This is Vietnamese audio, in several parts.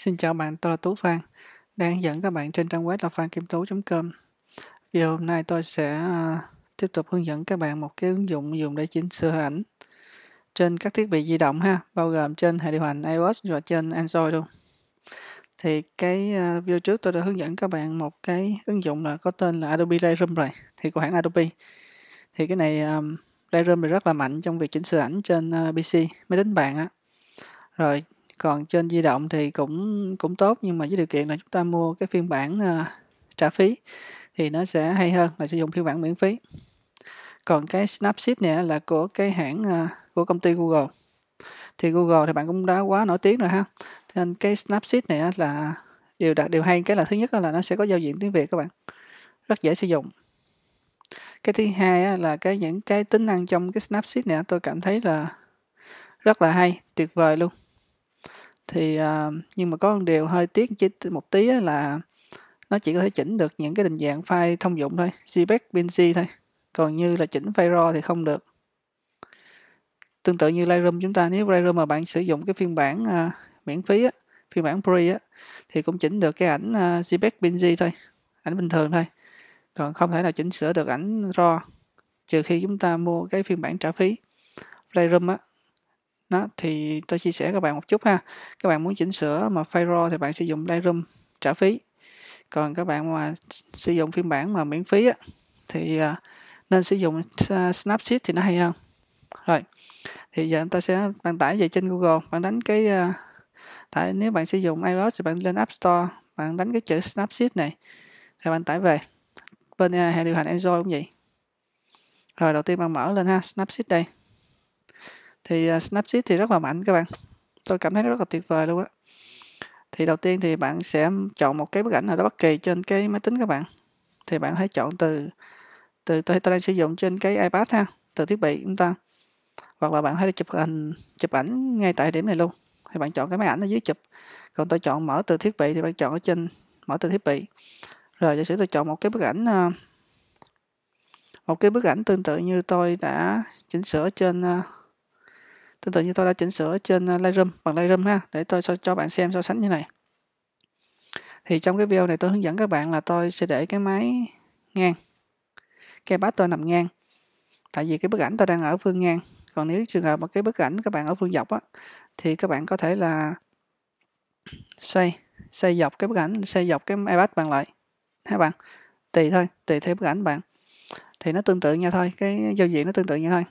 Xin chào bạn, tôi là Tú Phan, đang dẫn các bạn trên trang web là phankim com Video hôm nay tôi sẽ à, tiếp tục hướng dẫn các bạn một cái ứng dụng dùng để chỉnh sửa ảnh trên các thiết bị di động ha, bao gồm trên hệ điều hành iOS và trên Android luôn. Thì cái à, video trước tôi đã hướng dẫn các bạn một cái ứng dụng là có tên là Adobe Lightroom rồi, thì của hãng Adobe. Thì cái này um, Lightroom thì rất là mạnh trong việc chỉnh sửa ảnh trên PC, máy tính bạn á. Rồi còn trên di động thì cũng cũng tốt nhưng mà với điều kiện là chúng ta mua cái phiên bản uh, trả phí thì nó sẽ hay hơn là sử dụng phiên bản miễn phí còn cái Snapseed này là của cái hãng uh, của công ty Google thì Google thì bạn cũng đã quá nổi tiếng rồi ha nên cái Snapseed này là điều đặc điều hay cái là thứ nhất là nó sẽ có giao diện tiếng Việt các bạn rất dễ sử dụng cái thứ hai là cái những cái tính năng trong cái Snapseed này tôi cảm thấy là rất là hay tuyệt vời luôn thì ờ, nhưng mà có một điều hơi tiếc chỉ một tí là nó chỉ có thể chỉnh được những cái định dạng file thông dụng thôi JPEG, PNG thôi còn như là chỉnh file RAW thì không được tương tự như Lightroom chúng ta nếu Lightroom mà bạn sử dụng cái phiên bản ờ, miễn phí phiên bản free á, thì cũng chỉnh được cái ảnh ờ, JPEG, PNG thôi ảnh bình thường thôi còn không thể nào chỉnh sửa được ảnh RAW trừ khi chúng ta mua cái phiên bản trả phí Lightroom á đó thì tôi chia sẻ các bạn một chút ha các bạn muốn chỉnh sửa mà Firo thì bạn sử dụng Lightroom trả phí còn các bạn mà sử dụng phiên bản mà miễn phí á, thì à, nên sử dụng Snapseed thì nó hay hơn rồi thì giờ chúng ta sẽ bạn tải về trên Google bạn đánh cái à, tại nếu bạn sử dụng iOS thì bạn lên App Store bạn đánh cái chữ Snapseed này rồi bạn tải về bên à, hệ điều hành Android cũng vậy rồi đầu tiên bạn mở lên ha Snapseed đây thì uh, Snapseed thì rất là mạnh các bạn tôi cảm thấy nó rất là tuyệt vời luôn á thì đầu tiên thì bạn sẽ chọn một cái bức ảnh nào đó bất kỳ trên cái máy tính các bạn thì bạn hãy chọn từ từ tôi tôi đang sử dụng trên cái iPad ha từ thiết bị chúng ta hoặc là bạn hãy chụp hình chụp ảnh ngay tại điểm này luôn thì bạn chọn cái máy ảnh ở dưới chụp còn tôi chọn mở từ thiết bị thì bạn chọn ở trên mở từ thiết bị rồi giả sử tôi chọn một cái bức ảnh à, một cái bức ảnh tương tự như tôi đã chỉnh sửa trên à, tương tự như tôi đã chỉnh sửa trên à, Lightroom bằng Lightroom ha để tôi so, cho bạn xem so sánh như này thì trong cái video này tôi hướng dẫn các bạn là tôi sẽ để cái máy ngang cái bát tôi nằm ngang tại vì cái bức ảnh tôi đang ở phương ngang còn nếu trường hợp một cái bức ảnh các bạn ở phương dọc á thì các bạn có thể là xoay xoay dọc cái bức ảnh xoay dọc cái iPad bạn lại các bạn tùy thôi tùy theo bức ảnh bạn thì nó tương tự nhau thôi cái giao diện nó tương tự nhau thôi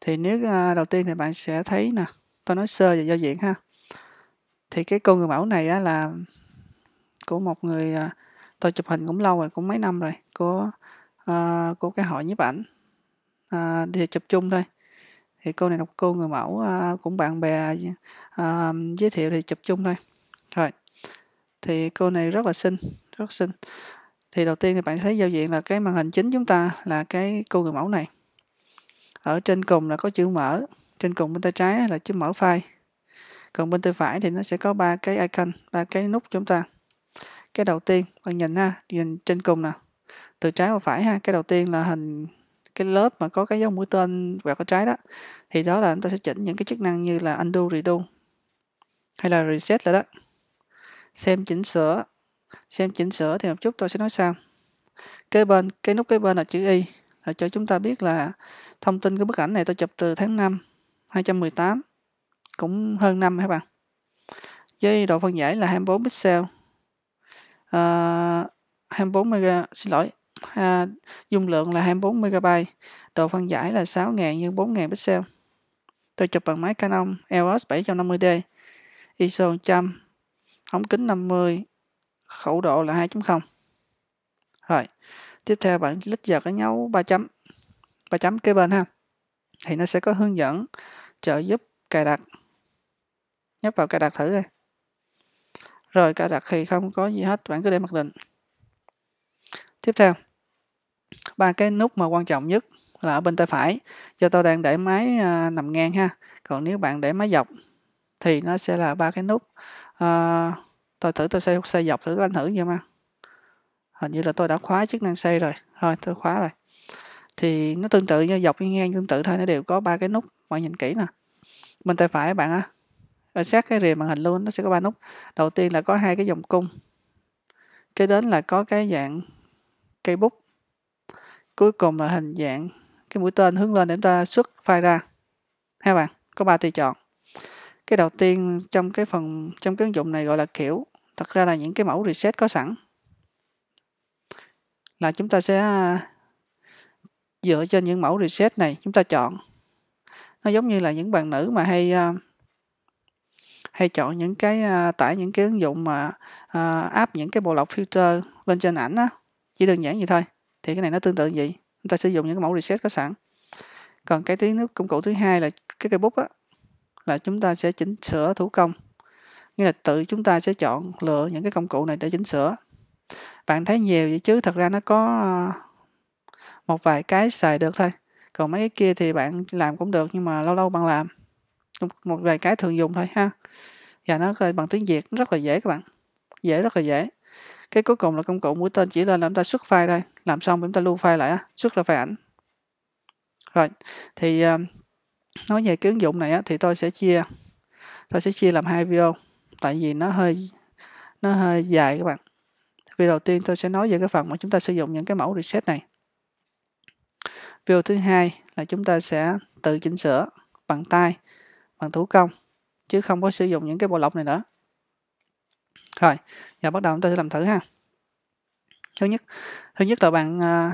thì nếu à, đầu tiên thì bạn sẽ thấy nè tôi nói sơ về giao diện ha thì cái con người mẫu này á, là của một người à, tôi chụp hình cũng lâu rồi cũng mấy năm rồi của à, của cái hội nhiếp ảnh à, đi chụp chung thôi thì cô này là cô người mẫu à, cũng bạn bè à, giới thiệu thì chụp chung thôi rồi thì cô này rất là xinh rất xinh thì đầu tiên thì bạn thấy giao diện là cái màn hình chính chúng ta là cái cô người mẫu này ở trên cùng là có chữ mở trên cùng bên tay trái là chữ mở file còn bên tay phải thì nó sẽ có ba cái icon ba cái nút chúng ta cái đầu tiên bạn nhìn ha nhìn trên cùng nè từ trái qua phải ha cái đầu tiên là hình cái lớp mà có cái dấu mũi tên vào cái trái đó thì đó là chúng ta sẽ chỉnh những cái chức năng như là undo redo hay là reset lại đó xem chỉnh sửa xem chỉnh sửa thì một chút tôi sẽ nói sao kế bên cái nút kế bên là chữ y là cho chúng ta biết là thông tin của bức ảnh này tôi chụp từ tháng 5 2018 cũng hơn năm các bạn với độ phân giải là 24 pixel à, ờ, 24 mega xin lỗi à, dung lượng là 24 MB độ phân giải là 6.000 x 4.000 pixel tôi chụp bằng máy Canon EOS 750D ISO 100 ống kính 50 khẩu độ là 2.0 rồi tiếp theo bạn lít vào cái dấu ba chấm ba chấm kế bên ha thì nó sẽ có hướng dẫn trợ giúp cài đặt nhấp vào cài đặt thử đây rồi cài đặt thì không có gì hết bạn cứ để mặc định tiếp theo ba cái nút mà quan trọng nhất là ở bên tay phải do tôi đang để máy à, nằm ngang ha còn nếu bạn để máy dọc thì nó sẽ là ba cái nút à, tôi thử tôi xây xây dọc thử các anh thử vậy mà hình như là tôi đã khóa chức năng xây rồi thôi tôi khóa rồi thì nó tương tự như dọc như ngang tương tự thôi nó đều có ba cái nút bạn nhìn kỹ nè bên tay phải bạn á ở cái rìa màn hình luôn nó sẽ có ba nút đầu tiên là có hai cái dòng cung kế đến là có cái dạng cây bút cuối cùng là hình dạng cái mũi tên hướng lên để ta xuất file ra hai bạn có ba tùy chọn cái đầu tiên trong cái phần trong cái ứng dụng này gọi là kiểu thật ra là những cái mẫu reset có sẵn là chúng ta sẽ à, dựa trên những mẫu reset này chúng ta chọn nó giống như là những bạn nữ mà hay à, hay chọn những cái à, tải những cái ứng dụng mà áp những cái bộ lọc filter lên trên ảnh á chỉ đơn giản vậy thôi thì cái này nó tương tự vậy chúng ta sử dụng những cái mẫu reset có sẵn còn cái tiếng nước công cụ thứ hai là cái cây bút á là chúng ta sẽ chỉnh sửa thủ công nghĩa là tự chúng ta sẽ chọn lựa những cái công cụ này để chỉnh sửa bạn thấy nhiều vậy chứ thật ra nó có ờ, một vài cái xài được thôi còn mấy cái kia thì bạn làm cũng được nhưng mà lâu lâu bạn làm một vài cái thường dùng thôi ha và nó bằng tiếng việt rất là dễ các bạn dễ rất là dễ cái cuối cùng là công cụ mũi tên chỉ lên là chúng ta xuất file đây làm xong chúng ta lưu file lại xuất ra file ảnh rồi thì ờ, nói về cái ứng dụng này thì tôi sẽ chia tôi sẽ chia làm hai video tại vì nó hơi nó hơi dài các bạn vì đầu tiên tôi sẽ nói về cái phần mà chúng ta sử dụng những cái mẫu reset này. Video thứ hai là chúng ta sẽ tự chỉnh sửa bằng tay, bằng thủ công chứ không có sử dụng những cái bộ lọc này nữa. Rồi, giờ bắt đầu chúng ta sẽ làm thử ha. Thứ nhất, thứ nhất là bạn uh,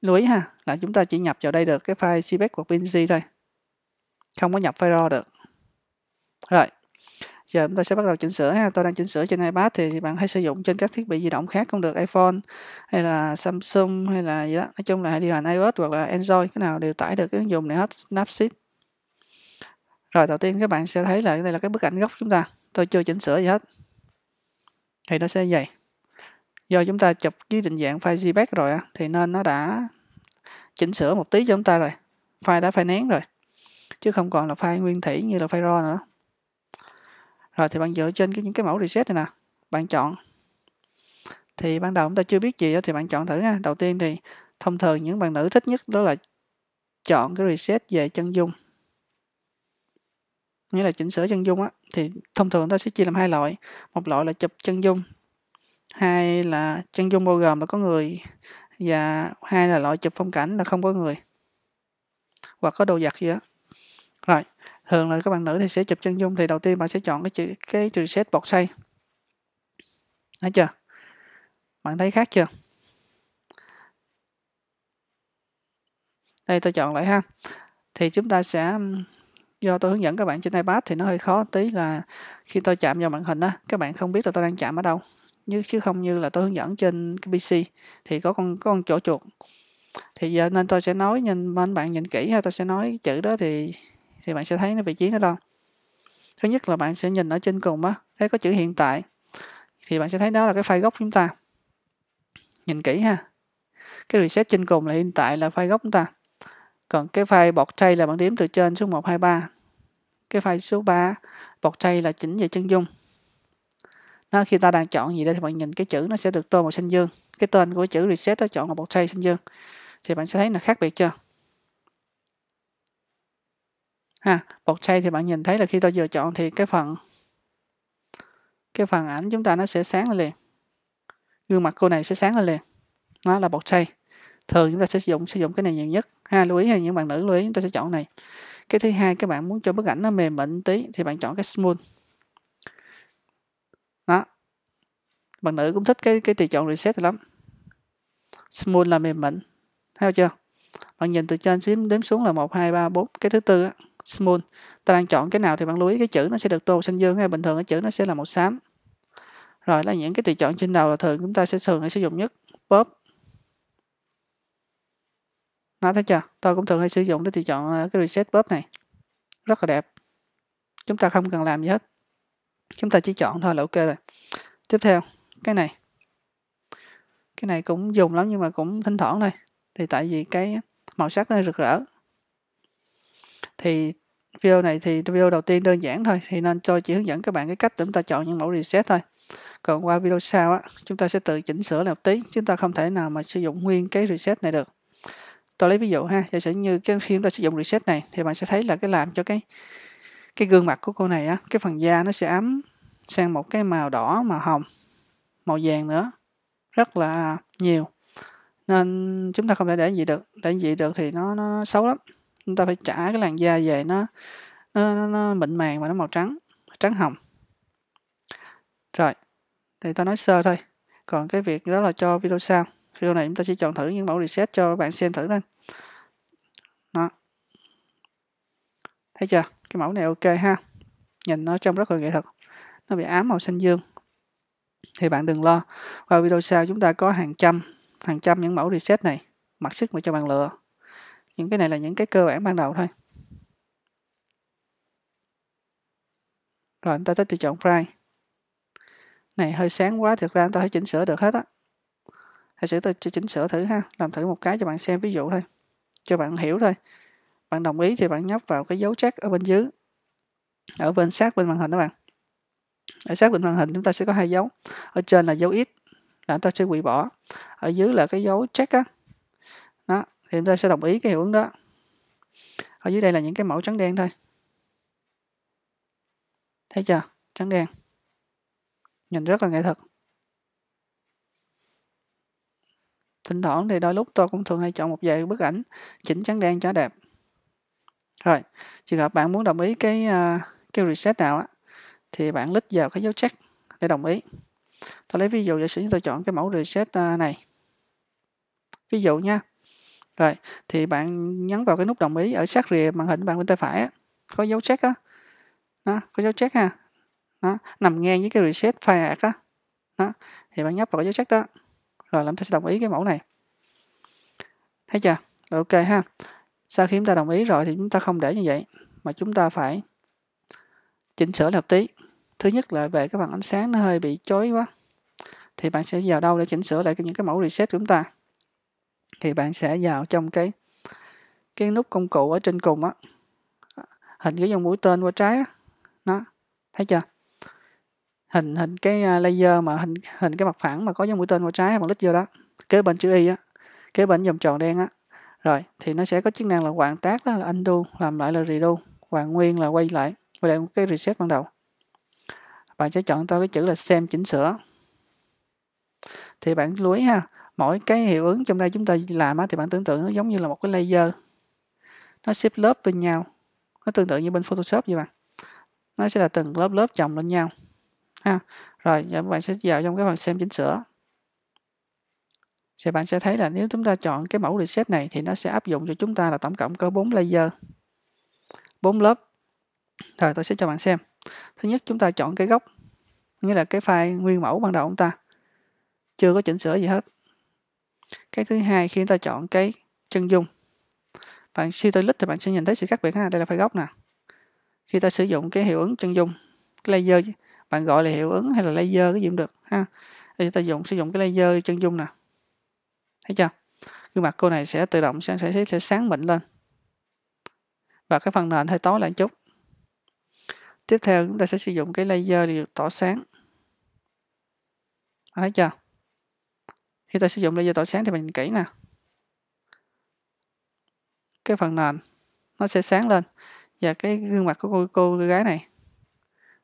lưu ý ha là chúng ta chỉ nhập vào đây được cái file cpeg hoặc png thôi. Không có nhập file raw được. Rồi, giờ chúng ta sẽ bắt đầu chỉnh sửa ha tôi đang chỉnh sửa trên ipad thì bạn hãy sử dụng trên các thiết bị di động khác cũng được iphone hay là samsung hay là gì đó nói chung là hãy điều hành ios hoặc là android cái nào đều tải được cái ứng dụng này hết snapseed rồi đầu tiên các bạn sẽ thấy là đây là cái bức ảnh gốc chúng ta tôi chưa chỉnh sửa gì hết thì nó sẽ vậy do chúng ta chụp dưới định dạng file JPEG rồi thì nên nó đã chỉnh sửa một tí cho chúng ta rồi file đã file nén rồi chứ không còn là file nguyên thủy như là file raw nữa rồi thì bạn dựa trên cái những cái mẫu reset này nè bạn chọn thì ban đầu chúng ta chưa biết gì đó thì bạn chọn thử nha đầu tiên thì thông thường những bạn nữ thích nhất đó là chọn cái reset về chân dung nghĩa là chỉnh sửa chân dung á thì thông thường ta sẽ chia làm hai loại một loại là chụp chân dung hai là chân dung bao gồm là có người và hai là loại chụp phong cảnh là không có người hoặc có đồ vật gì đó rồi thường là các bạn nữ thì sẽ chụp chân dung thì đầu tiên bạn sẽ chọn cái chữ cái từ set bọt xay thấy chưa bạn thấy khác chưa đây tôi chọn lại ha thì chúng ta sẽ do tôi hướng dẫn các bạn trên iPad thì nó hơi khó tí là khi tôi chạm vào màn hình á các bạn không biết là tôi đang chạm ở đâu như chứ không như là tôi hướng dẫn trên cái PC thì có con có con chỗ chuột thì giờ nên tôi sẽ nói nhìn anh bạn nhìn kỹ ha tôi sẽ nói chữ đó thì thì bạn sẽ thấy nó vị trí nó đâu thứ nhất là bạn sẽ nhìn ở trên cùng á thấy có chữ hiện tại thì bạn sẽ thấy đó là cái file gốc chúng ta nhìn kỹ ha cái reset trên cùng là hiện tại là file gốc chúng ta còn cái file bọt chay là bạn điểm từ trên xuống 123 cái file số 3 bọt chay là chỉnh về chân dung nó khi ta đang chọn gì đây thì bạn nhìn cái chữ nó sẽ được tô màu xanh dương cái tên của chữ reset nó chọn là bọt chay xanh dương thì bạn sẽ thấy là khác biệt chưa ha bột xây thì bạn nhìn thấy là khi tôi vừa chọn thì cái phần cái phần ảnh chúng ta nó sẽ sáng lên liền gương mặt cô này sẽ sáng lên liền nó là bột xây thường chúng ta sẽ sử dụng sử dụng cái này nhiều nhất ha lưu ý là những bạn nữ lưu ý chúng ta sẽ chọn này cái thứ hai các bạn muốn cho bức ảnh nó mềm mịn tí thì bạn chọn cái smooth đó bạn nữ cũng thích cái cái tùy chọn reset lắm smooth là mềm mịn theo chưa bạn nhìn từ trên xíu đếm xuống là một hai ba bốn cái thứ tư á smooth ta đang chọn cái nào thì bạn lưu ý cái chữ nó sẽ được tô xanh dương hay bình thường cái chữ nó sẽ là màu xám rồi là những cái tùy chọn trên đầu là thường chúng ta sẽ thường hay sử dụng nhất pop nó thấy chưa tôi cũng thường hay sử dụng cái tùy chọn ờ, cái reset pop này rất là đẹp chúng ta không cần làm gì hết chúng ta chỉ chọn thôi là ok rồi tiếp theo cái này cái này cũng dùng lắm nhưng mà cũng thỉnh thoảng thôi thì tại vì cái màu sắc nó rực rỡ thì video này thì video đầu tiên đơn giản thôi thì nên tôi chỉ hướng dẫn các bạn cái cách để chúng ta chọn những mẫu reset thôi còn qua video sau á chúng ta sẽ tự chỉnh sửa lại một tí chúng ta không thể nào mà sử dụng nguyên cái reset này được tôi lấy ví dụ ha giả sử như cái khi chúng ta sử dụng reset này thì bạn sẽ thấy là cái làm cho cái cái gương mặt của cô này á cái phần da nó sẽ ấm sang một cái màu đỏ màu hồng màu vàng nữa rất là nhiều nên chúng ta không thể để gì được để gì được thì nó nó, nó xấu lắm chúng ta phải trả cái làn da về nó nó, nó, nó mịn màng và nó màu trắng trắng hồng rồi thì tôi nói sơ thôi còn cái việc đó là cho video sau video này chúng ta sẽ chọn thử những mẫu reset cho bạn xem thử đó đó thấy chưa cái mẫu này ok ha nhìn nó trông rất là nghệ thuật nó bị ám màu xanh dương thì bạn đừng lo qua video sau chúng ta có hàng trăm hàng trăm những mẫu reset này mặc sức mà cho bạn lựa những cái này là những cái cơ bản ban đầu thôi rồi chúng ta tới tiêu chọn file này hơi sáng quá thực ra chúng ta thấy chỉnh sửa được hết á hãy sửa tôi chỉnh sửa thử ha làm thử một cái cho bạn xem ví dụ thôi cho bạn hiểu thôi bạn đồng ý thì bạn nhấp vào cái dấu check ở bên dưới ở bên sát bên màn hình đó bạn ở sát bên màn hình chúng ta sẽ có hai dấu ở trên là dấu ít là chúng ta sẽ hủy bỏ ở dưới là cái dấu check á thì chúng ta sẽ đồng ý cái hiệu ứng đó ở dưới đây là những cái mẫu trắng đen thôi thấy chưa trắng đen nhìn rất là nghệ thuật thỉnh thoảng thì đôi lúc tôi cũng thường hay chọn một vài bức ảnh chỉnh trắng đen cho đẹp rồi trường hợp bạn muốn đồng ý cái à, cái reset nào á thì bạn click vào cái dấu check để đồng ý tôi lấy ví dụ giả sử tôi chọn cái mẫu reset à, này ví dụ nha rồi, thì bạn nhấn vào cái nút đồng ý ở sát rìa màn hình bạn bên tay phải á, có dấu check á. Đó, có dấu check ha. Đó, nằm ngang với cái reset file á. Đó, thì bạn nhấp vào cái dấu check đó. Rồi làm ta sẽ đồng ý cái mẫu này. Thấy chưa? Rồi ok ha. Sau khi chúng ta đồng ý rồi thì chúng ta không để như vậy mà chúng ta phải chỉnh sửa hợp tí. Thứ nhất là về cái phần ánh sáng nó hơi bị chói quá. Thì bạn sẽ vào đâu để chỉnh sửa lại những cái mẫu reset của chúng ta thì bạn sẽ vào trong cái cái nút công cụ ở trên cùng á hình cái dòng mũi tên qua trái á nó thấy chưa hình hình cái à, laser mà hình hình cái mặt phẳng mà có dòng mũi tên qua trái bạn click vô đó kế bên chữ y á kế bên dòng tròn đen á rồi thì nó sẽ có chức năng là hoàn tác đó là undo làm lại là redo hoàn nguyên là quay lại quay lại một cái reset ban đầu bạn sẽ chọn tao cái chữ là xem chỉnh sửa thì bạn lưu ý ha mỗi cái hiệu ứng trong đây chúng ta làm á, thì bạn tưởng tượng nó giống như là một cái laser nó xếp lớp lên nhau nó tương tự như bên Photoshop vậy bạn nó sẽ là từng lớp lớp chồng lên nhau ha rồi giờ bạn sẽ vào trong cái phần xem chỉnh sửa thì bạn sẽ thấy là nếu chúng ta chọn cái mẫu reset này thì nó sẽ áp dụng cho chúng ta là tổng cộng có 4 laser 4 lớp rồi tôi sẽ cho bạn xem thứ nhất chúng ta chọn cái gốc nghĩa là cái file nguyên mẫu ban đầu chúng ta chưa có chỉnh sửa gì hết cái thứ hai khi chúng ta chọn cái chân dung bạn siêu tới lít thì bạn sẽ nhìn thấy sự khác biệt ha đây là phải góc nè khi ta sử dụng cái hiệu ứng chân dung cái laser bạn gọi là hiệu ứng hay là laser cái gì cũng được ha đây chúng ta dùng sử dụng cái laser chân dung nè thấy chưa gương mặt cô này sẽ tự động sẽ, sẽ, sẽ sáng mịn lên và cái phần nền hơi tối lại chút tiếp theo chúng ta sẽ sử dụng cái laser để tỏ sáng thấy chưa khi ta sử dụng laser tỏa sáng thì mình nhìn kỹ nè cái phần nền nó sẽ sáng lên và cái gương mặt của cô cô gái này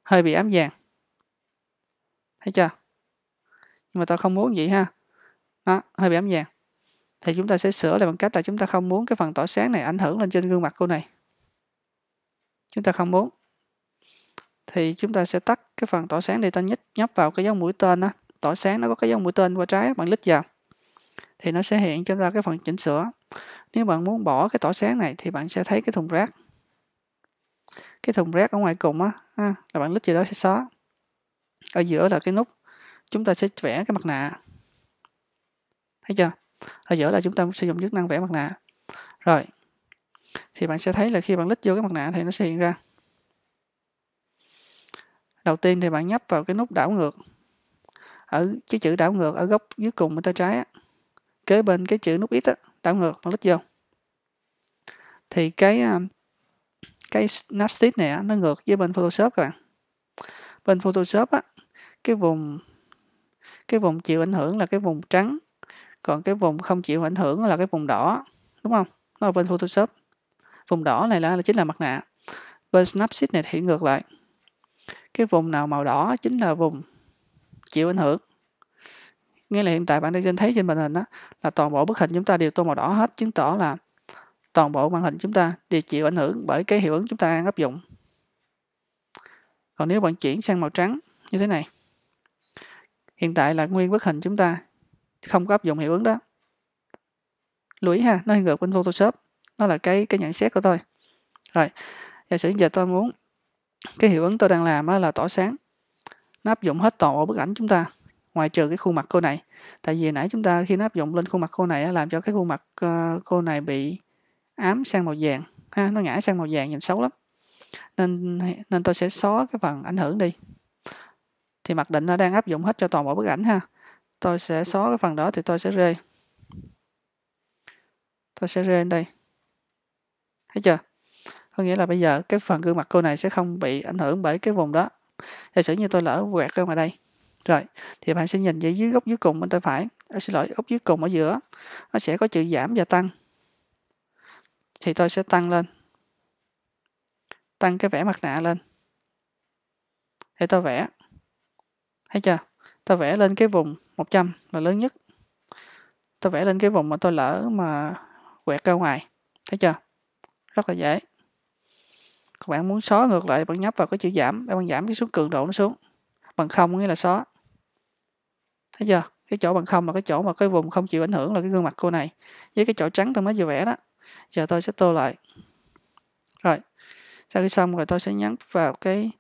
hơi bị ám vàng thấy chưa nhưng mà ta không muốn vậy ha nó hơi bị ám vàng thì chúng ta sẽ sửa lại bằng cách là chúng ta không muốn cái phần tỏa sáng này ảnh hưởng lên trên gương mặt cô này chúng ta không muốn thì chúng ta sẽ tắt cái phần tỏa sáng để ta nhích nhấp vào cái dấu mũi tên đó tỏa sáng nó có cái dấu mũi tên qua trái bạn lít vào thì nó sẽ hiện cho ta cái phần chỉnh sửa nếu bạn muốn bỏ cái tỏa sáng này thì bạn sẽ thấy cái thùng rác cái thùng rác ở ngoài cùng á ha, là bạn lít vào đó sẽ xóa ở giữa là cái nút chúng ta sẽ vẽ cái mặt nạ thấy chưa ở giữa là chúng ta sử dụng chức năng vẽ mặt nạ rồi thì bạn sẽ thấy là khi bạn lít vô cái mặt nạ thì nó sẽ hiện ra đầu tiên thì bạn nhấp vào cái nút đảo ngược ở cái chữ đảo ngược ở góc dưới cùng bên tay trái á, kế bên cái chữ nút ít á, đảo ngược bằng lít vô thì cái à, cái Snapseed này á, nó ngược với bên Photoshop các bạn bên Photoshop á cái vùng cái vùng chịu ảnh hưởng là cái vùng trắng còn cái vùng không chịu ảnh hưởng là cái vùng đỏ đúng không nó ở bên Photoshop vùng đỏ này là, là chính là mặt nạ bên Snapseed này thì ngược lại cái vùng nào màu đỏ chính là vùng chịu ảnh hưởng nghĩa là hiện tại bạn đang thấy trên màn hình đó là toàn bộ bức hình chúng ta đều tô màu đỏ hết chứng tỏ là toàn bộ màn hình chúng ta đều chịu ảnh hưởng bởi cái hiệu ứng chúng ta đang áp dụng còn nếu bạn chuyển sang màu trắng như thế này hiện tại là nguyên bức hình chúng ta không có áp dụng hiệu ứng đó lưu ý ha nó ngược bên photoshop nó là cái cái nhận xét của tôi rồi giả sử giờ tôi muốn cái hiệu ứng tôi đang làm là tỏ sáng nó áp dụng hết toàn bộ bức ảnh chúng ta ngoài trừ cái khuôn mặt cô này tại vì nãy chúng ta khi nó áp dụng lên khuôn mặt cô này làm cho cái khuôn mặt ờ, cô này bị ám sang màu vàng ha nó ngã sang màu vàng nhìn xấu lắm nên nên tôi sẽ xóa cái phần ảnh hưởng đi thì mặc định nó đang áp dụng hết cho toàn bộ bức ảnh ha tôi sẽ xóa cái phần đó thì tôi sẽ rê tôi sẽ rê đây thấy chưa có nghĩa là bây giờ cái phần gương mặt cô này sẽ không bị ảnh hưởng bởi cái vùng đó giả sử như tôi lỡ quẹt ra ngoài đây rồi thì bạn sẽ nhìn về dưới góc dưới cùng bên tay phải à, xin lỗi góc dưới cùng ở giữa nó sẽ có chữ giảm và tăng thì tôi sẽ tăng lên tăng cái vẽ mặt nạ lên thì tôi vẽ thấy chưa tôi vẽ lên cái vùng 100 là lớn nhất tôi vẽ lên cái vùng mà tôi lỡ mà quẹt ra ngoài thấy chưa rất là dễ bạn muốn xóa ngược lại bạn nhấp vào cái chữ giảm để bạn giảm cái xuống cường độ nó xuống bằng không nghĩa là xóa thấy chưa cái chỗ bằng không là cái chỗ mà cái vùng không chịu ảnh hưởng là cái gương mặt cô này với cái chỗ trắng tôi mới vừa vẽ đó giờ tôi sẽ tô lại rồi sau khi xong rồi tôi sẽ nhấn vào cái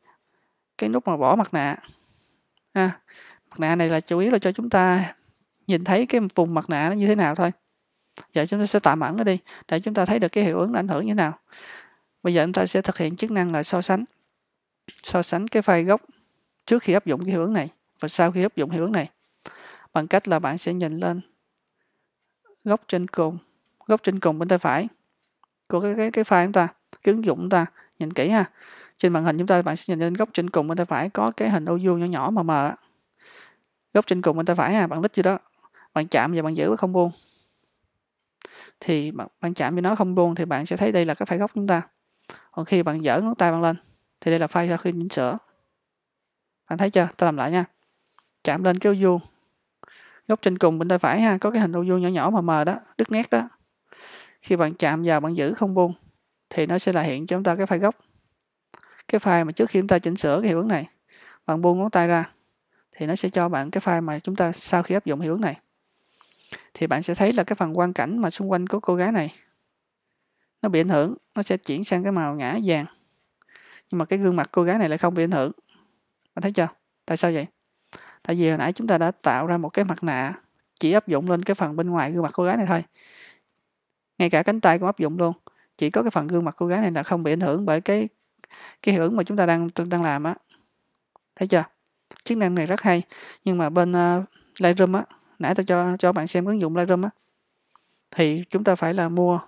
cái nút mà bỏ mặt nạ à, mặt nạ này là chủ yếu là cho chúng ta nhìn thấy cái vùng mặt nạ nó như thế nào thôi giờ chúng ta sẽ tạm ẩn nó đi để chúng ta thấy được cái hiệu ứng ảnh hưởng như thế nào bây giờ chúng ta sẽ thực hiện chức năng là so sánh so sánh cái file gốc trước khi áp dụng cái hướng này và sau khi áp dụng hiệu hướng này bằng cách là bạn sẽ nhìn lên góc trên cùng góc trên cùng bên tay phải của cái cái, cái file chúng ta cái ứng dụng chúng ta nhìn kỹ ha trên màn hình chúng ta bạn sẽ nhìn lên góc trên cùng bên tay phải có cái hình ô vuông nhỏ nhỏ mờ mờ góc trên cùng bên tay phải ha bạn lít gì đó bạn chạm và bạn giữ không buông thì bạn, chạm với nó không buông thì bạn sẽ thấy đây là cái file gốc chúng ta còn khi bạn dở ngón tay bạn lên thì đây là file sau khi chỉnh sửa bạn thấy chưa tôi làm lại nha chạm lên cái vuông góc trên cùng bên tay phải ha có cái hình ô vuông nhỏ nhỏ mà mờ đó đứt nét đó khi bạn chạm vào bạn giữ không buông thì nó sẽ là hiện cho chúng ta cái file gốc cái file mà trước khi chúng ta chỉnh sửa cái hiệu ứng này bạn buông ngón tay ra thì nó sẽ cho bạn cái file mà chúng ta sau khi áp dụng hiệu ứng này thì bạn sẽ thấy là cái phần quang cảnh mà xung quanh của cô gái này nó bị ảnh hưởng nó sẽ chuyển sang cái màu ngã vàng nhưng mà cái gương mặt cô gái này lại không bị ảnh hưởng bạn thấy chưa tại sao vậy tại vì hồi nãy chúng ta đã tạo ra một cái mặt nạ chỉ áp dụng lên cái phần bên ngoài gương mặt cô gái này thôi ngay cả cánh tay cũng áp dụng luôn chỉ có cái phần gương mặt cô gái này là không bị ảnh hưởng bởi cái cái hưởng mà chúng ta đang đang làm á thấy chưa chức năng này rất hay nhưng mà bên uh, Lightroom á nãy tôi cho cho bạn xem ứng dụng Lightroom á thì chúng ta phải là mua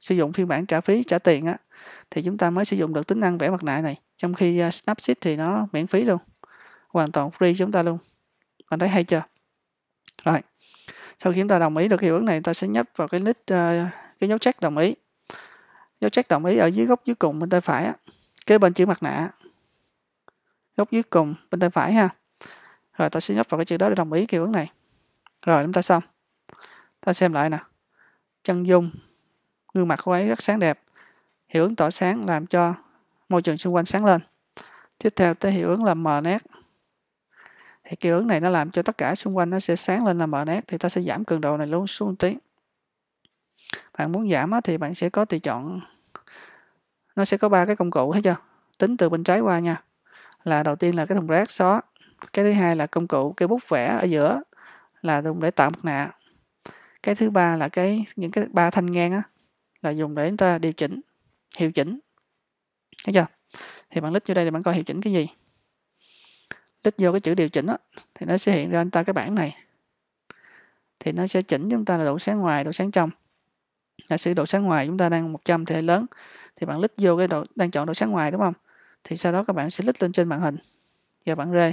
sử dụng phiên bản trả phí trả tiền á thì chúng ta mới sử dụng được tính năng vẽ mặt nạ này trong khi uh, Snapseed thì nó miễn phí luôn hoàn toàn free chúng ta luôn bạn thấy hay chưa rồi sau khi chúng ta đồng ý được hiệu ứng này ta sẽ nhấp vào cái list uh, à, cái dấu check đồng ý dấu check đồng ý ở dưới góc dưới cùng bên tay phải á. kế bên chữ mặt nạ góc dưới cùng bên tay phải ha rồi ta sẽ nhấp vào cái chữ đó để đồng ý hiệu ứng này rồi chúng ta xong ta xem lại nè chân dung gương mặt cô ấy rất sáng đẹp. Hiệu ứng tỏa sáng làm cho môi trường xung quanh sáng lên. Tiếp theo tới hiệu ứng là mờ nét. Thì hiệu ứng này nó làm cho tất cả xung quanh nó sẽ sáng lên là mờ nét. Thì ta sẽ giảm cường độ này luôn xuống một tí. Bạn muốn giảm thì bạn sẽ có tùy chọn. Nó sẽ có ba cái công cụ thấy chưa? Tính từ bên trái qua nha. Là đầu tiên là cái thùng rác xóa. Cái thứ hai là công cụ cái bút vẽ ở giữa là dùng để tạo mặt nạ cái thứ ba là cái những cái ba thanh ngang á là dùng để chúng ta điều chỉnh hiệu chỉnh thấy chưa thì bạn lít vô đây thì bạn coi hiệu chỉnh cái gì lít vô cái chữ điều chỉnh đó, thì nó sẽ hiện ra chúng ta cái bảng này thì nó sẽ chỉnh chúng ta là độ sáng ngoài độ sáng trong giả sử độ sáng ngoài chúng ta đang 100 thì lớn thì bạn lít vô cái độ đang chọn độ sáng ngoài đúng không thì sau đó các bạn sẽ lít lên trên màn hình và bạn rê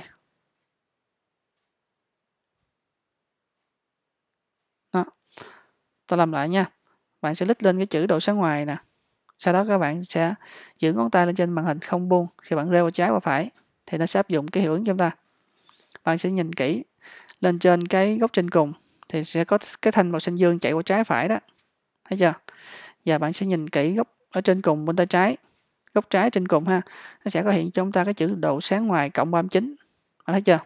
đó ta làm lại nha bạn sẽ lít lên cái chữ độ sáng ngoài nè sau đó các bạn sẽ giữ ngón tay lên trên màn hình không buông khi bạn rêu qua trái qua phải thì nó sẽ áp dụng cái hiệu ứng cho chúng ta bạn sẽ nhìn kỹ lên trên cái góc trên cùng thì sẽ có cái thanh màu xanh dương chạy qua trái phải đó thấy chưa và bạn sẽ nhìn kỹ góc ở trên cùng bên tay trái góc trái trên cùng ha nó sẽ có hiện cho chúng ta cái chữ độ sáng ngoài cộng 39 bạn thấy chưa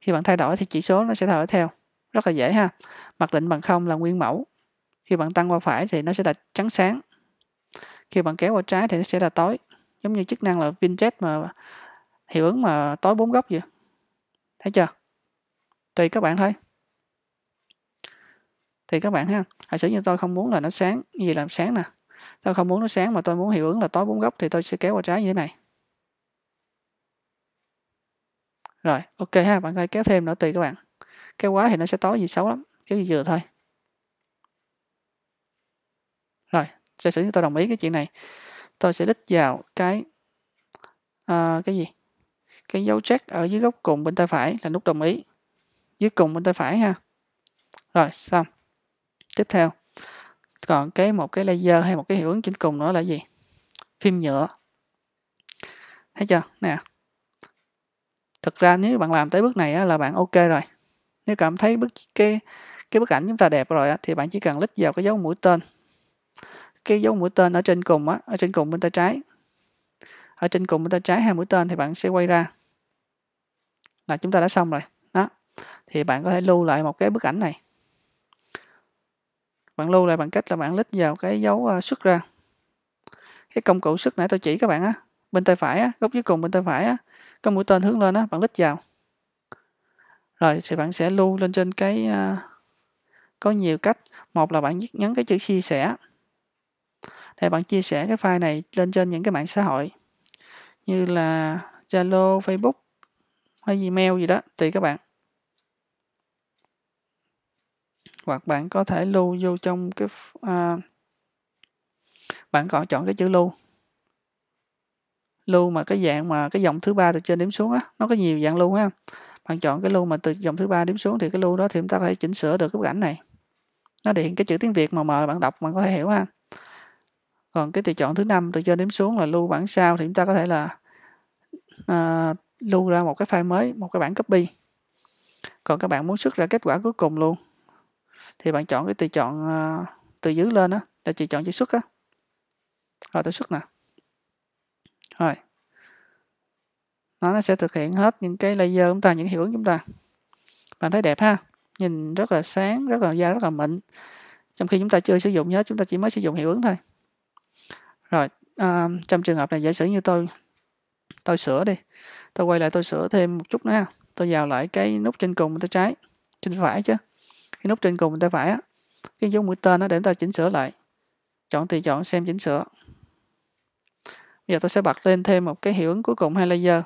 khi bạn thay đổi thì chỉ số nó sẽ thay đổi theo rất là dễ ha mặc định bằng không là nguyên mẫu khi bạn tăng qua phải thì nó sẽ là trắng sáng khi bạn kéo qua trái thì nó sẽ là tối giống như chức năng là Vinjet mà hiệu ứng mà tối bốn góc vậy thấy chưa tùy các bạn thôi thì các bạn ha giả sử như tôi không muốn là nó sáng gì làm sáng nè tôi không muốn nó sáng mà tôi muốn hiệu ứng là tối bốn góc thì tôi sẽ kéo qua trái như thế này rồi ok ha bạn ơi kéo thêm nữa tùy các bạn kéo quá thì nó sẽ tối gì xấu lắm kéo gì vừa thôi rồi, giả sử chúng tôi đồng ý cái chuyện này, tôi sẽ đích vào cái uh, cái gì? Cái dấu check ở dưới góc cùng bên tay phải là nút đồng ý. Dưới cùng bên tay phải ha. Rồi, xong. Tiếp theo. Còn cái một cái laser hay một cái hiệu ứng trên cùng nữa là gì? Phim nhựa. Thấy chưa? Nè. Thực ra nếu bạn làm tới bước này á, là bạn ok rồi. Nếu cảm thấy bức cái cái bức ảnh chúng ta đẹp rồi á, thì bạn chỉ cần lít vào cái dấu mũi tên cái dấu mũi tên ở trên cùng á ở trên cùng bên tay trái ở trên cùng bên tay trái hai mũi tên thì bạn sẽ quay ra là chúng ta đã xong rồi đó thì bạn có thể lưu lại một cái bức ảnh này bạn lưu lại bằng cách là bạn lít vào cái dấu ờ, xuất ra cái công cụ xuất nãy tôi chỉ các bạn á bên tay phải á, góc dưới cùng bên tay phải á cái mũi tên hướng lên á bạn lít vào rồi thì bạn sẽ lưu lên trên cái ờ, có nhiều cách một là bạn nhấn cái chữ chia sẻ để bạn chia sẻ cái file này lên trên những cái mạng xã hội như là Zalo, Facebook hay email gì đó tùy các bạn hoặc bạn có thể lưu vô trong cái à, bạn còn chọn cái chữ lưu lưu mà cái dạng mà cái dòng thứ ba từ trên điểm xuống á nó có nhiều dạng lưu ha bạn chọn cái lưu mà từ dòng thứ ba điểm xuống thì cái lưu đó thì chúng ta có thể chỉnh sửa được cái bức ảnh này nó điện cái chữ tiếng việt mờ mờ bạn đọc bạn có thể hiểu ha còn cái tùy chọn thứ năm từ trên đếm xuống là lưu bản sao thì chúng ta có thể là à, lưu ra một cái file mới một cái bản copy còn các bạn muốn xuất ra kết quả cuối cùng luôn thì bạn chọn cái tùy chọn à, từ dưới lên á là tùy chọn chữ xuất á rồi tôi xuất nè rồi nó, sẽ thực hiện hết những cái layer chúng ta những hiệu ứng chúng ta bạn thấy đẹp ha nhìn rất là sáng rất là da rất là mịn trong khi chúng ta chưa sử dụng hết chúng ta chỉ mới sử dụng hiệu ứng thôi rồi à, trong trường hợp này giả sử như tôi tôi sửa đi tôi quay lại tôi sửa thêm một chút nữa tôi vào lại cái nút trên cùng bên tay trái trên phải chứ cái nút trên cùng bên tay phải á cái dấu mũi tên nó để chúng ta chỉnh sửa lại chọn tùy chọn xem chỉnh sửa bây giờ tôi sẽ bật lên thêm một cái hiệu ứng cuối cùng hay laser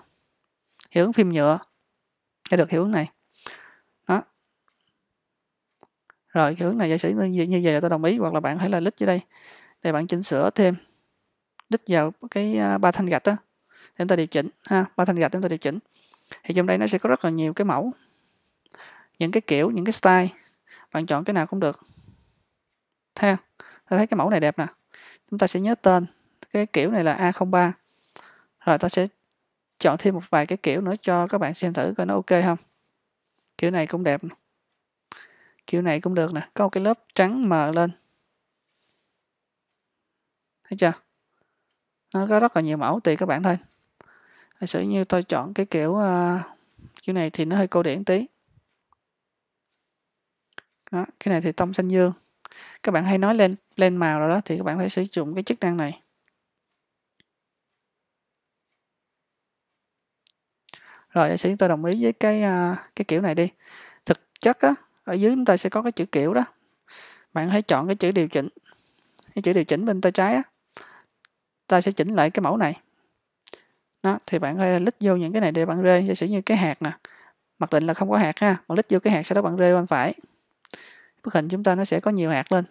hiệu ứng phim nhựa để được hiệu ứng này đó rồi hiệu ứng này giả sử như, như vậy là tôi đồng ý hoặc là bạn hãy là lít dưới đây để bạn chỉnh sửa thêm đích vào cái à, ba thanh gạch đó để chúng ta điều chỉnh ha ba thanh gạch chúng ta điều chỉnh thì trong đây nó sẽ có rất là nhiều cái mẫu những cái kiểu những cái style bạn chọn cái nào cũng được theo ta thấy cái mẫu này đẹp nè chúng ta sẽ nhớ tên cái kiểu này là A03 rồi ta sẽ chọn thêm một vài cái kiểu nữa cho các bạn xem thử coi nó ok không kiểu này cũng đẹp kiểu này cũng được nè có một cái lớp trắng mờ lên thấy chưa nó có rất là nhiều mẫu tùy các bạn thôi giả sử như tôi chọn cái kiểu uh, kiểu này thì nó hơi cô điển tí đó, cái này thì tông xanh dương các bạn hay nói lên lên màu rồi đó thì các bạn phải sử dụng cái chức năng này rồi giả sử tôi đồng ý với cái uh, cái kiểu này đi thực chất á, ở dưới chúng ta sẽ có cái chữ kiểu đó bạn hãy chọn cái chữ điều chỉnh cái chữ điều chỉnh bên tay trái á, ta sẽ chỉnh lại cái mẫu này đó thì bạn có thể lít vô những cái này để bạn rơi giả sử như cái hạt nè mặc định là không có hạt ha bạn lít vô cái hạt sau đó bạn rơi bên phải bức hình chúng ta nó sẽ có nhiều hạt lên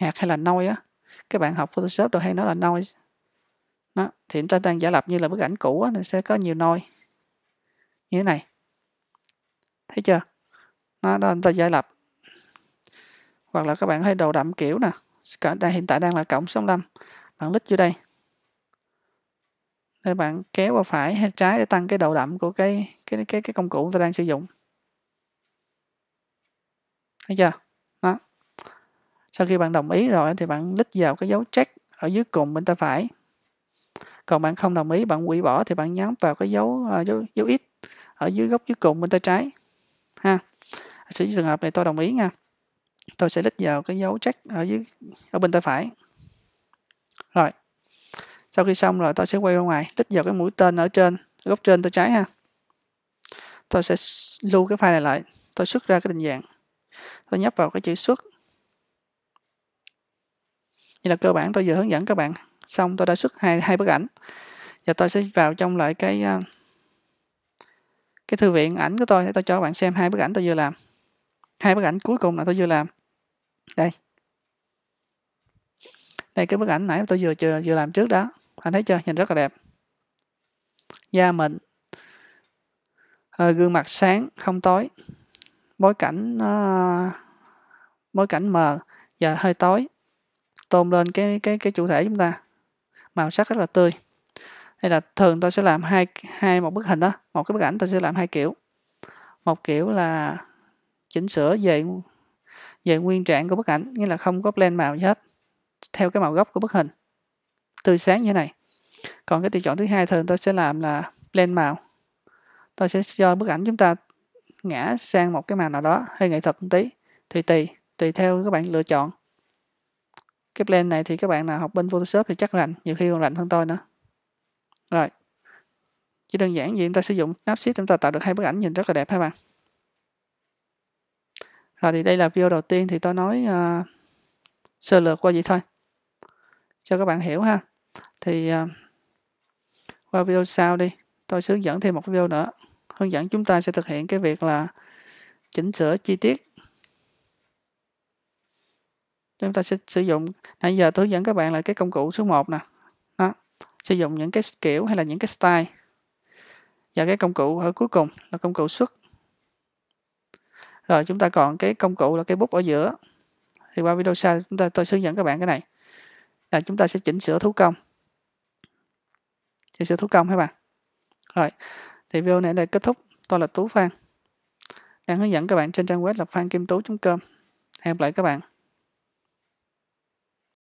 hạt hay là nôi á các bạn học photoshop đồ hay nói là nôi đó thì chúng ta đang giả lập như là bức ảnh cũ á, nên sẽ có nhiều nôi như thế này thấy chưa nó đó chúng ta giả lập hoặc là các bạn thấy đồ đậm kiểu nè đây hiện tại đang là cộng 65 bạn lít vô đây để bạn kéo qua phải hay trái để tăng cái độ đậm của cái cái cái cái công cụ chúng ta đang sử dụng thấy chưa đó sau khi bạn đồng ý rồi thì bạn lít vào cái dấu check ở dưới cùng bên tay phải còn bạn không đồng ý bạn hủy bỏ thì bạn nhấn vào cái dấu à, dấu dấu ít ở dưới góc dưới cùng bên tay trái ha sử dụng trường hợp này tôi đồng ý nha tôi sẽ lít vào cái dấu check ở dưới ở bên tay phải rồi sau khi xong rồi tôi sẽ quay ra ngoài tích vào cái mũi tên ở trên góc trên tay trái ha tôi sẽ lưu cái file này lại tôi xuất ra cái định dạng tôi nhấp vào cái chữ xuất như là cơ bản tôi vừa hướng dẫn các bạn xong tôi đã xuất hai hai bức ảnh và tôi sẽ vào trong lại cái ờ, cái thư viện ảnh của tôi để tôi cho các bạn xem hai bức ảnh tôi vừa làm hai bức ảnh cuối cùng là tôi vừa làm đây đây cái bức ảnh nãy tôi vừa vừa làm trước đó anh thấy chưa nhìn rất là đẹp da mịn à, gương mặt sáng không tối bối cảnh nó ờ, bối cảnh mờ và hơi tối tôn lên cái cái cái chủ thể chúng ta màu sắc rất là tươi đây là thường tôi sẽ làm hai hai một bức hình đó một cái bức ảnh tôi sẽ làm hai kiểu một kiểu là chỉnh sửa về về nguyên trạng của bức ảnh nghĩa là không có blend màu gì hết theo cái màu gốc của bức hình tươi sáng như thế này còn cái tùy chọn thứ hai thường tôi sẽ làm là lên màu tôi sẽ cho bức ảnh chúng ta ngã sang một cái màu nào đó hơi nghệ thuật một tí tùy tùy tùy theo các bạn lựa chọn cái blend này thì các bạn nào học bên Photoshop thì chắc rành nhiều khi còn rành hơn tôi nữa rồi chỉ đơn giản vậy chúng ta sử dụng Snapseed chúng ta tạo được hai bức ảnh nhìn rất là đẹp ha bạn rồi thì đây là video đầu tiên thì tôi nói uh, sơ lược qua vậy thôi cho các bạn hiểu ha thì uh, qua video sau đi tôi sẽ hướng dẫn thêm một video nữa hướng dẫn chúng ta sẽ thực hiện cái việc là chỉnh sửa chi tiết chúng ta sẽ sử dụng nãy giờ tôi hướng dẫn các bạn là cái công cụ số 1 nè đó sử dụng những cái kiểu hay là những cái style và cái công cụ ở cuối cùng là công cụ xuất rồi chúng ta còn cái công cụ là cái bút ở giữa thì qua video sau chúng ta tôi hướng dẫn các bạn cái này là chúng ta sẽ chỉnh sửa thú công chia sự thú công các bạn rồi thì video này là kết thúc tôi là tú phan đang hướng dẫn các bạn trên trang web là kim tú com hẹn gặp lại các bạn